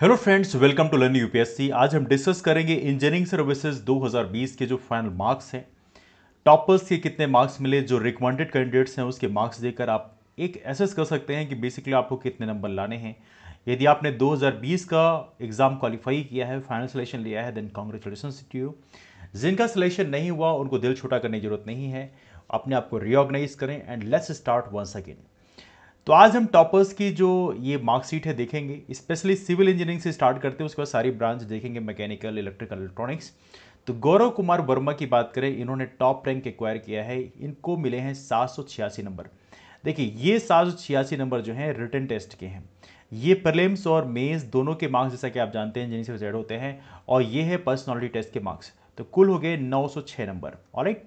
hello friends welcome to learn UPSC आज हम discuss करेंगे इंजीनियरिंग सर्विसेज 2020 के जो फाइनल मार्क्स हैं टॉपर्स के कितने मार्क्स मिले जो रिकमेंडेड कैंडिडेट्स हैं उसके मार्क्स देकर आप एक एसेस कर सकते हैं कि बेसिकली आपको कितने नंबर लाने हैं यदि आपने 2020 का एग्ज़ाम क्वालिफाई किया है फाइनल सिलेक्शन लिया है देन कॉन्ग्रेचुलेसन टू यू जिनका सिलेक्शन नहीं हुआ उनको दिल छोटा करने की जरूरत नहीं है अपने आप को रिओर्गनाइज करें and let's start once again तो आज हम टॉपर्स की जो ये मार्कशीट है देखेंगे स्पेशली सिविल इंजीनियरिंग से स्टार्ट करते हैं उसके बाद सारी ब्रांच देखेंगे मैकेनिकल इलेक्ट्रिकल इलेक्ट्रॉनिक्स तो गौरव कुमार वर्मा की बात करें इन्होंने टॉप रैंक एक्वायर किया है इनको मिले हैं सात नंबर देखिए ये सात नंबर जो हैं रिटर्न टेस्ट के हैं ये प्रलेम्स और मेज दोनों के मार्क्स जैसा कि आप जानते हैं इंजीनियर से होते हैं और ये है पर्सनालिटी टेस्ट के मार्क्स तो कुल हो गए 906 नंबर ऑलराइट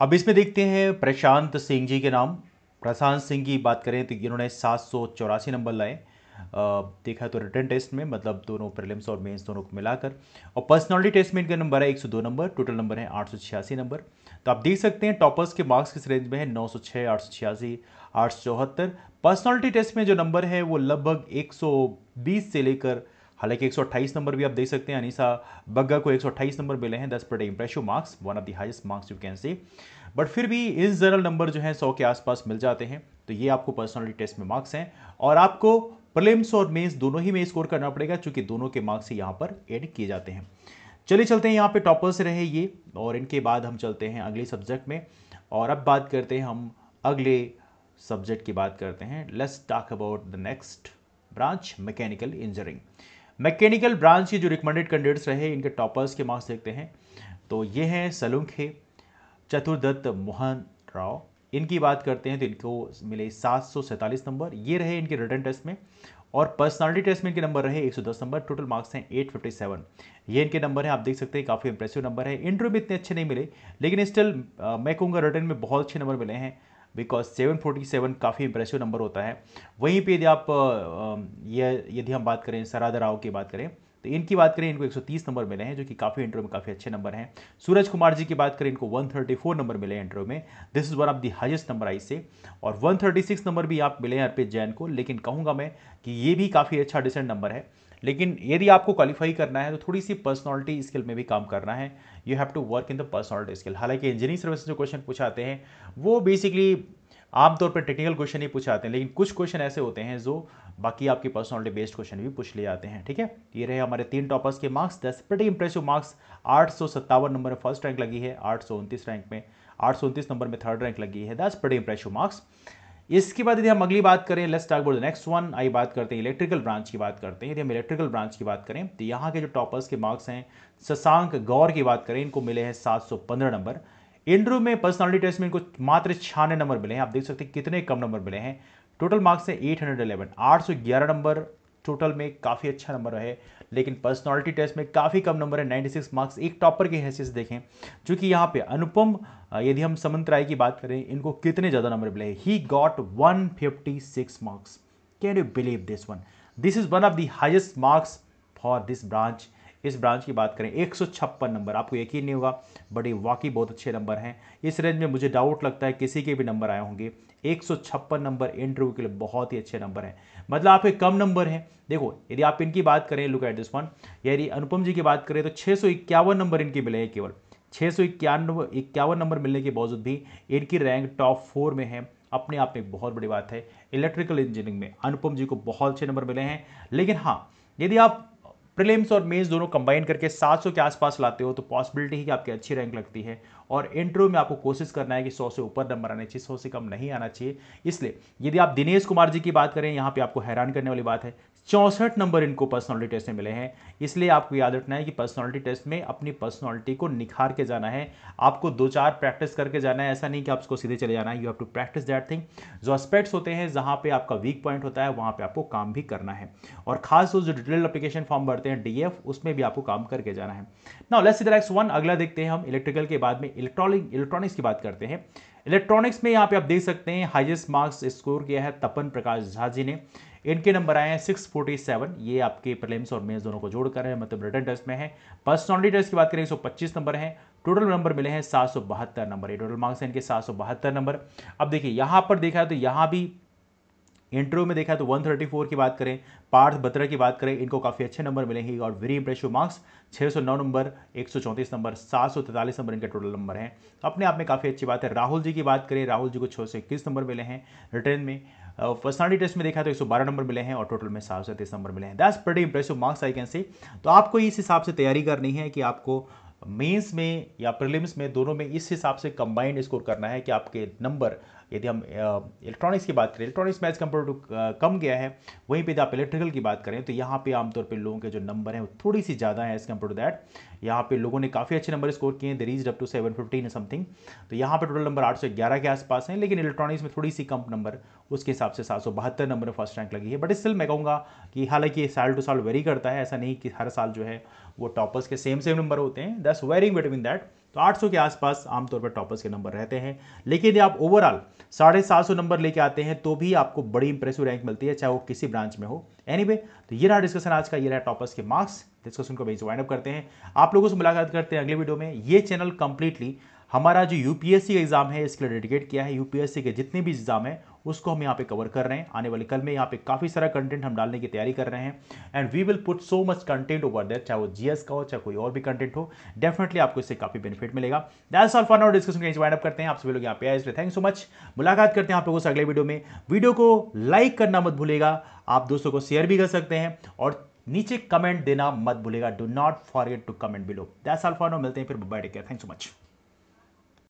अब इसमें देखते हैं प्रशांत सिंह जी के नाम प्रशांत सिंह की बात करें तो इन्होंने सात सौ चौरासी नंबर लाए देखा तो रिटर्न टेस्ट में मतलब दोनों प्रीलिम्स और मेंस दोनों को मिलाकर और पर्सनालिटी टेस्ट में इनका नंबर है 102 नंबर टोटल नंबर है आठ नंबर तो आप देख सकते हैं टॉपर्स के मार्क्स किस रेंज में है आठ सौ 874 पर्सनालिटी टेस्ट में जो नंबर है वो लगभग 120 से लेकर हालांकि 128 नंबर भी आप देख सकते हैं अनिसा बग्गा को 128 नंबर मिले हैं दस पर impressive marks one of the highest marks you can see but फिर भी इन जनरल नंबर जो है सौ के आसपास मिल जाते हैं तो ये आपको पर्सनालिटी टेस्ट में मार्क्स हैं और आपको प्रलिम्स और मेंस दोनों ही में स्कोर करना पड़ेगा चूंकि दोनों के मार्क्स ही यहाँ पर एड किए जाते हैं चलिए चलते हैं यहाँ पे टॉपर्स रहे ये और इनके बाद हम चलते हैं अगले सब्जेक्ट में और अब बात करते हैं हम अगले सब्जेक्ट की बात करते हैं let's talk about the next branch mechanical engineering mechanical branch के जो रिकमेंडेड कैंडिडेट्स रहे इनके टॉपर्स के मार्क्स देखते हैं तो ये हैं सलुंखे चतुर्दत्त मोहन राव इनकी बात करते हैं तो इनको मिले सात नंबर ये रहे इनके रिटर्न टेस्ट में और पर्सनालिटी टेस्ट में इनके नंबर रहे 110 नंबर टोटल मार्क्स हैं 857 ये इनके नंबर हैं आप देख सकते हैं काफ़ी इंप्रेसिव नंबर है इंटरव्यू में इतने अच्छे नहीं मिले लेकिन स्टिल मैं कहूँगा रिटर्न में बहुत अच्छे नंबर मिले हैं बिकॉज 747 काफ़ी इंप्रेसिव नंबर होता है वहीं पर यदि आप ये यदि हम बात करें सरादा राव की बात करें तो इनकी बात करें इनको 130 नंबर मिले हैं जो कि काफ़ी इंटरव्यू में काफ़ी अच्छे नंबर हैं सूरज कुमार जी की बात करें इनको 134 नंबर मिले हैं इंटरव्यू में this is one of the highest number I say और 136 नंबर भी आप मिले हैं अर्पित जैन को लेकिन कहूँगा मैं कि ये भी काफ़ी अच्छा डिसेंट नंबर है लेकिन यदि आपको क्वालिफाई करना है तो थोड़ी सी पर्सनालिटी स्किल में भी काम करना है you have to work in the personality skill हालांकि इंजीनियरिंग सर्विस जो क्वेश्चन पूछाते हैं वो बेसिकली आमतौर पर टेक्निकल क्वेश्चन ही पूछे आते हैं लेकिन कुछ क्वेश्चन ऐसे होते हैं जो बाकी आपकी पर्सनलिटी बेस्ड क्वेश्चन भी पूछ लिए जाते हैं ठीक है ये रहे हमारे तीन टॉपर्स के मार्क्स दस प्रति इंप्रेसिव मार्क्स आठ सौ सत्तावन नंबर में फर्स्ट रैंक लगी है आठ सौ रैंक में आठ सौ नंबर में थर्ड रैंक लगी है दस प्रति इंप्रेसिव मार्क्स इसके बाद यदि हम अगली बात करें let's talk about the next one आई बात करते हैं इलेक्ट्रिकल ब्रांच की बात करते हैं यदि हम इलेक्ट्रिकल ब्रांच की बात करें तो यहाँ के जो टॉपर्स के मार्क्स हैं शशांक गौर की बात करें इनको मिले हैं 715 नंबर इंडरू में पर्सनालिटी टेस्ट में इनको मात्र छियानवे नंबर मिले हैं आप देख सकते हैं कितने कम नंबर मिले हैं टोटल मार्क्स है एट हंड्रेड एलेवन आठ सौ ग्यारह नंबर टोटल में काफ़ी अच्छा नंबर है लेकिन पर्सनालिटी टेस्ट में काफ़ी कम नंबर है 96 मार्क्स एक टॉपर की हैसियत से देखें जो कि यहाँ पे अनुपम यदि हम समंत राय की बात करें इनको कितने ज़्यादा नंबर मिले he got 156 marks can you believe this one this is one of the highest marks for this branch इस ब्रांच की बात करें एक नंबर आपको यकीन नहीं होगा बट वाकई बहुत अच्छे नंबर हैं इस रेंज में मुझे डाउट लगता है किसी के भी नंबर आए होंगे एक नंबर इंटरव्यू के लिए बहुत ही अच्छे नंबर हैं मतलब आपके कम नंबर हैं देखो यदि आप इनकी बात करें लुक एट दिस वन यदि अनुपम जी की बात करें तो छः नंबर इनके मिले हैं केवल छः सौ इक्यानवे इक्यावन नंबर मिलने के बावजूद भी इनकी रैंक टॉप फोर में है अपने आप में एक बहुत बड़ी बात है इलेक्ट्रिकल इंजीनियरिंग में अनुपम जी को बहुत अच्छे नंबर मिले हैं लेकिन हाँ यदि आप प्रिलिम्स और मेंस दोनों कंबाइन करके 700 के आसपास लाते हो तो पॉसिबिलिटी है कि आपकी अच्छी रैंक लगती है और इंटरव्यू में आपको कोशिश करना है कि सौ से ऊपर नंबर आने चाहिए सौ से कम नहीं आना चाहिए इसलिए यदि आप दिनेश कुमार जी की बात करें यहाँ पर आपको हैरान करने वाली बात है चौंसठ नंबर इनको पर्सनालिटी टेस्ट में मिले हैं इसलिए आपको याद रखना है कि पर्सनालिटी टेस्ट में अपनी पर्सनालिटी को निखार के जाना है आपको दो चार प्रैक्टिस करके जाना है ऐसा नहीं कि आप उसको सीधे चले जाना है you have to practise that thing जो एस्पेक्ट्स होते हैं जहां पे आपका वीक पॉइंट होता है वहां पे आपको काम भी करना है और खास जो डिटेल अप्लीकेशन फॉर्म भरते हैं डी उसमें भी आपको काम करके जाना है ना let's see the next one अगला देखते हैं हम इलेक्ट्रिकल के बाद में इलेक्ट्रॉनिक इलेक्ट्रॉनिक्स की बात करते हैं इलेक्ट्रॉनिक्स में यहाँ पे आप देख सकते हैं हाइएस्ट मार्क्स स्कोर किया है तपन प्रकाश झा जी ने इनके नंबर आए हैं सिक्स फोर्टी सेवन ये आपके प्रीलिम्स और मेन्स दोनों को जोड़कर है मतलब रिटर्न टेस्ट में है पर्सनॉलिटी टेस्ट की बात करें एक सौ पच्चीस नंबर है टोटल नंबर मिले हैं सात सौ बहत्तर नंबर ये टोटल मार्क्स हैं इनके सात सौ बहत्तर नंबर अब देखिए यहाँ पर देखा है तो यहाँ भी इंटरव्यू में देखा तो 134 की बात करें पार्थ बत्रा की बात करें इनको काफ़ी अच्छे नंबर मिलेंगे और very impressive marks 609 number 134 number 743 number इनके टोटल नंबर हैं अपने आप में काफ़ी अच्छी बात है राहुल जी की बात करें राहुल जी को छः सौ इक्कीस नंबर मिले हैं रिटर्न में पर्सनलिटी टेस्ट में देखा तो 112 नंबर मिले हैं और टोटल में सात नंबर मिले हैं that's pretty impressive marks I can say तो आपको इस हिसाब से तैयारी करनी है कि आपको मेंस में या प्रीलिम्स में दोनों में इस हिसाब से कंबाइंड स्कोर करना है कि आपके नंबर यदि हम इलेक्ट्रॉनिक्स की बात करें इलेक्ट्रॉनिक्स में एज टू कम गया है वहीं पे यदि आप इलेक्ट्रिकल की बात करें तो यहाँ पे आमतौर पे लोगों के जो नंबर हैं वो थोड़ी सी ज़्यादा है एज कम्पेयर टू दैट यहाँ पे लोगों ने काफ़ी अच्छे नंबर स्कोर किए हैं the reach up to seven fifteen something तो यहाँ पे टोटल नंबर आठ सौ ग्यारह के आसपास हैं लेकिन इलेक्ट्रॉनिक्स में थोड़ी सी कम नंबर उसके हिसाब से सात सौ बहत्तर नंबर फर्स्ट रैंक लगी है बट स्टिल मैं कहूँगा कि हालांकि साल टू साल वेरी करता है ऐसा नहीं कि हर साल जो है वो टॉपर्स के सेम सेम नंबर होते हैं दस वेरिंग बिटवीन दैट तो 800 के आसपास आमतौर पर टॉपर्स के नंबर रहते हैं लेकिन यदि आप ओवरऑल साढ़े सात सौ नंबर लेके आते हैं तो भी आपको बड़ी इंप्रेसिव रैंक मिलती है चाहे वो किसी ब्रांच में हो एनी anyway, तो ये रहा डिस्कशन आज का ये रहा टॉपर्स के मार्क्स डिस्कशन को बेच वाइंड अप करते हैं आप लोगों से मुलाकात करते हैं अगले वीडियो में ये चैनल कंप्लीटली हमारा जो यूपीएससी का एग्जाम है इसके लिए डेडिकेट किया है यूपीएससी के जितने भी एग्जाम है उसको हम यहाँ पे कवर कर रहे हैं आने वाले कल में यहाँ पे काफ़ी सारा कंटेंट हम डालने की तैयारी कर रहे हैं and we will put so much content over that चाहे वो जीएस का हो चाहे कोई और भी कंटेंट हो डेफिनेटली आपको इससे काफ़ी बेनिफिट मिलेगा दैट्स ऑल फॉर डिस्कशन के वाइंड अप करते हैं आप सभी लोग यहाँ पे आए इसलिए थैंक सो मच मुलाकात करते हैं आप लोगों से अगले वीडियो में वीडियो को लाइक करना मत भूलेगा आप दोस्तों को शेयर भी कर सकते हैं और नीचे कमेंट देना मत भूलेगा do not forget to comment below that's all for now मिलते हैं फिर bye take care thank so much